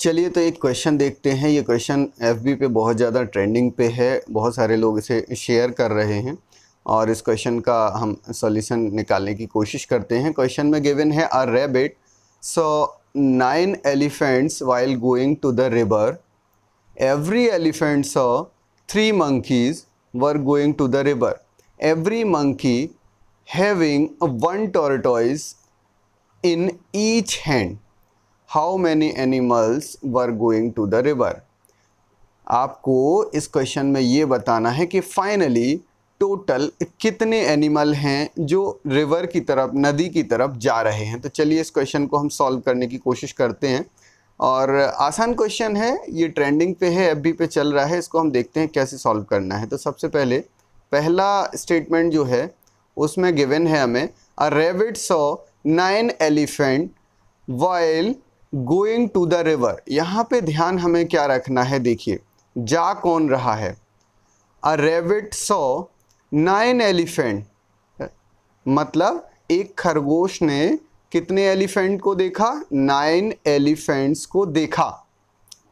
चलिए तो एक क्वेश्चन देखते हैं ये क्वेश्चन एफ पे बहुत ज़्यादा ट्रेंडिंग पे है बहुत सारे लोग इसे शेयर कर रहे हैं और इस क्वेश्चन का हम सॉल्यूशन निकालने की कोशिश करते हैं क्वेश्चन में गिवन है a rabbit saw nine elephants while going to the river every elephant saw three monkeys were going to the river every monkey having one tortoise in each hand how many animals were going to the river आपको इस question में ये बताना है कि finally total कितने animal हैं जो रिवर की तरफ नदी की तरफ जा रहे हैं तो चलिए इस क्वेश्चन को हम सॉल्व करने की कोशिश करते हैं और आसान क्वेश्चन है ये ट्रेंडिंग पे है एफ पे चल रहा है इसको हम देखते हैं कैसे सॉल्व करना है तो सबसे पहले पहला स्टेटमेंट जो है उसमें गिवन है हमें a rabbit saw nine elephant while going to the river यहाँ पे ध्यान हमें क्या रखना है देखिए जा कौन रहा है a rabbit saw nine elephant मतलब एक खरगोश ने कितने एलिफेंट को देखा नाइन एलिफेंट्स को देखा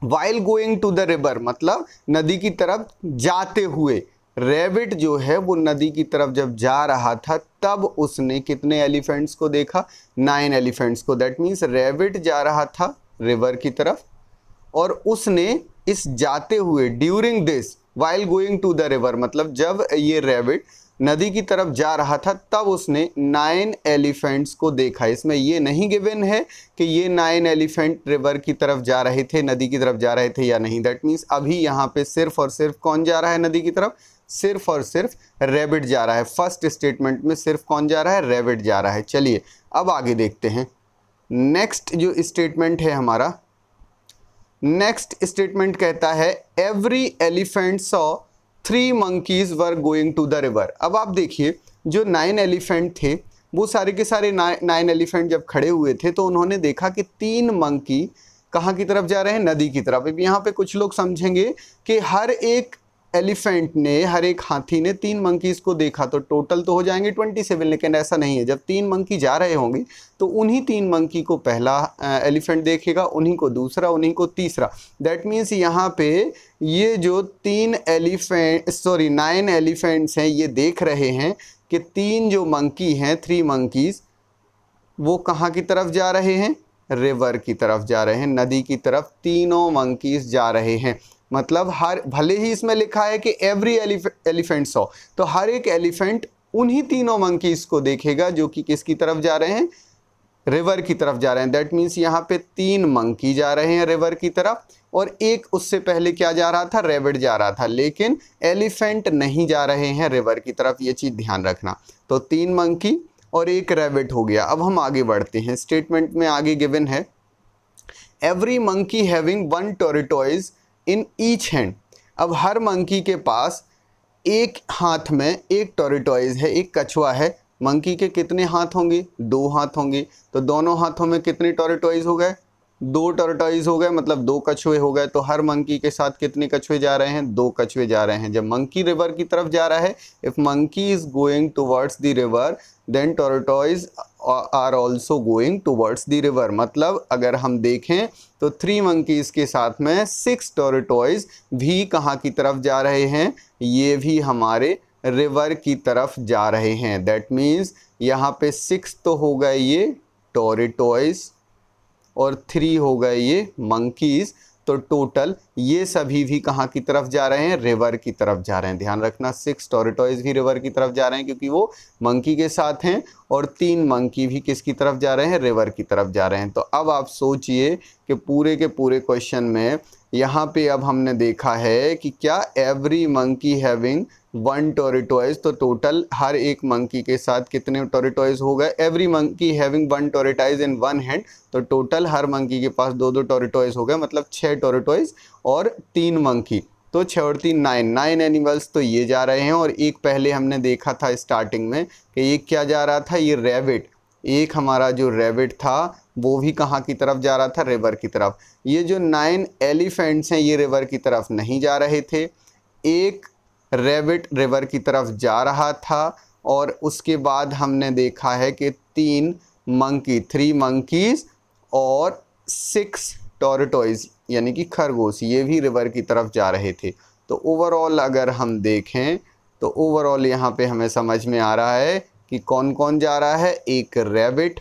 while going to the river मतलब नदी की तरफ जाते हुए रैबिट जो है वो नदी की तरफ जब जा रहा था तब उसने कितने एलिफेंट्स को देखा नाइन एलिफेंट्स को दैट मीन्स रैबिट जा रहा था रिवर की तरफ और उसने इस जाते हुए during this while going to the river मतलब जब ये रैबिट नदी की तरफ जा रहा था तब उसने नाइन एलिफेंट्स को देखा इसमें ये नहीं गिवन है कि ये नाइन एलिफेंट रिवर की तरफ जा रहे थे नदी की तरफ जा रहे थे या नहीं दैट मीन्स अभी यहाँ पे सिर्फ और सिर्फ कौन जा रहा है नदी की तरफ सिर्फ और सिर्फ रेबिट जा रहा है फर्स्ट स्टेटमेंट में सिर्फ कौन जा रहा है रेबिट जा रहा है चलिए अब आगे देखते हैं नेक्स्ट जो स्टेटमेंट है हमारा नेक्स्ट स्टेटमेंट कहता है every elephant saw three monkeys were going to the river अब आप देखिए जो नाइन एलिफेंट थे वो सारे के सारे नाइन एलिफेंट जब खड़े हुए थे तो उन्होंने देखा कि तीन मंकी कहाँ की तरफ जा रहे हैं नदी की तरफ अब यहाँ पे कुछ लोग समझेंगे कि हर एक एलिफेंट ने हर एक हाथी ने तीन मंकीज़ को देखा तो टोटल तो हो जाएंगे ट्वेंटी सेवन लेकिन ऐसा नहीं है जब तीन मंकी जा रहे होंगे तो उन्हीं तीन मंकी को पहला एलिफेंट देखेगा उन्हीं को दूसरा उन्हीं को तीसरा दैट मीन्स यहाँ पे ये जो तीन एलिफेंट सॉरी नाइन एलिफेंट्स हैं ये देख रहे हैं कि तीन जो मंकी हैं थ्री मंकीज़ वो कहाँ की तरफ जा रहे हैं रिवर की तरफ जा रहे हैं नदी की तरफ तीनों मंकीज़ जा रहे हैं मतलब हर भले ही इसमें लिखा है कि एवरी एलिफेंट सो तो हर एक एलिफेंट उन्हीं तीनों मंकीज को देखेगा जो कि किसकी तरफ जा रहे हैं रिवर की तरफ जा रहे हैं दैट मीन्स यहाँ पे तीन मंकी जा रहे हैं रिवर की तरफ और एक उससे पहले क्या जा रहा था रेबिड जा रहा था लेकिन एलिफेंट नहीं जा रहे हैं रिवर की तरफ ये चीज़ ध्यान रखना तो तीन मंकी और एक रेबिट हो गया अब हम आगे बढ़ते हैं स्टेटमेंट में आगे गिवन है every monkey having one tortoise in each hand अब हर मंकी के पास एक हाथ में एक टोरिटॉइज है एक कछुआ है मंकी के कितने हाथ होंगे दो हाथ होंगे तो दोनों हाथों में कितने टोरिटॉइज हो गए दो टर्टाइज हो गए मतलब दो कछुए हो गए तो हर मंकी के साथ कितने कछुए जा रहे हैं दो कछुए जा रहे हैं जब मंकी रिवर की तरफ जा रहा है if monkey is going towards the river then tortoise are also going towards the river मतलब अगर हम देखें तो थ्री मंकीज़ के साथ में सिक्स टर्टाइज भी कहाँ की तरफ जा रहे हैं ये भी हमारे रिवर की तरफ जा रहे हैं दैट मीन्स यहाँ पे सिक्स तो हो गए ये टोरेटॉइज़ और थ्री हो गए ये मंकीज़ तो टोटल ये सभी भी कहाँ की तरफ जा रहे हैं रिवर की तरफ जा रहे हैं ध्यान रखना सिक्स टोरिटोइज भी रिवर की तरफ जा रहे हैं क्योंकि वो मंकी के साथ हैं और तीन मंकी भी किसकी तरफ जा रहे हैं रिवर की तरफ जा रहे हैं तो अब आप सोचिए कि पूरे के पूरे क्वेश्चन में यहाँ पे अब हमने देखा है कि क्या every monkey having one tortoise तो टोटल हर एक मंकी के साथ कितने टोरिटोइज हो गए every monkey having one tortoise in one hand तो टोटल हर मंकी के पास दो दो टोरिटोइज हो गए मतलब छः टोरिटोइज और तीन मंकी तो छः और तीन नाइन नाइन एनिमल्स तो ये जा रहे हैं और एक पहले हमने देखा था स्टार्टिंग में कि ये क्या जा रहा था ये रेबिट एक हमारा जो रेबिट था वो भी कहाँ की तरफ जा रहा था रिवर की तरफ ये जो नाइन एलिफेंट्स हैं ये रिवर की तरफ नहीं जा रहे थे एक रेबिट रिवर की तरफ जा रहा था और उसके बाद हमने देखा है कि तीन मंकी थ्री मंकीज़ और सिक्स टॉरटोइज यानी कि खरगोश ये भी रिवर की तरफ जा रहे थे तो ओवरऑल अगर हम देखें तो ओवरऑल यहाँ पे हमें समझ में आ रहा है कि कौन कौन जा रहा है एक रेबिट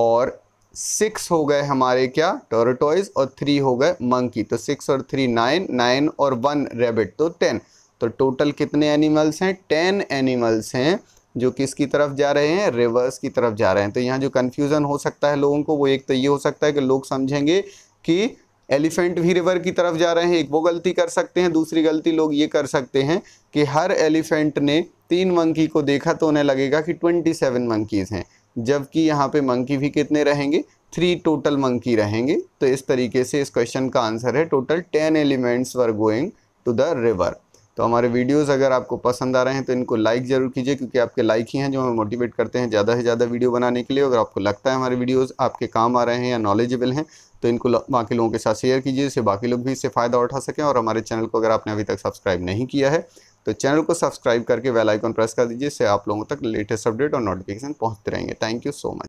और सिक्स हो गए हमारे क्या टोरटोइ और थ्री हो गए मंकी तो सिक्स और थ्री नाइन नाइन और वन रेबिट तो टेन तो टोटल कितने एनिमल्स हैं टेन एनिमल्स हैं जो किसकी तरफ जा रहे हैं रिवर्स की तरफ जा रहे हैं तो यहाँ जो कन्फ्यूज़न हो सकता है लोगों को वो एक तो ये हो सकता है कि लोग समझेंगे कि एलिफेंट भी रिवर की तरफ जा रहे हैं एक वो गलती कर सकते हैं दूसरी गलती लोग ये कर सकते हैं कि हर एलिफेंट ने तीन मंकी को देखा तो उन्हें लगेगा कि ट्वेंटी सेवन मंकीज़ हैं जबकि यहाँ पे मंकी भी कितने रहेंगे थ्री टोटल मंकी रहेंगे तो इस तरीके से इस क्वेश्चन का आंसर है total ten elements were going to the river तो हमारे वीडियोस अगर आपको पसंद आ रहे हैं तो इनको लाइक ज़रूर कीजिए क्योंकि आपके लाइक ही हैं जो हमें मोटिवेट करते हैं ज़्यादा से ज़्यादा वीडियो बनाने के लिए अगर आपको लगता है हमारे वीडियोस आपके काम आ रहे हैं या नॉलेजेबल हैं तो इनको बाकी लोगों के साथ शेयर कीजिए जिससे बाकी लोग भी इससे फ़ायदा उठा सकें और हमारे चैनल को अगर आपने अभी तक सब्सक्राइब नहीं किया है तो चैनल को सब्सक्राइब करके वेल आइकन प्रेस कर दीजिए इससे आप लोगों तक लेटेस्ट अपडेट और नोटिफिकेशन पहुंचते रहेंगे थैंक यू सो मच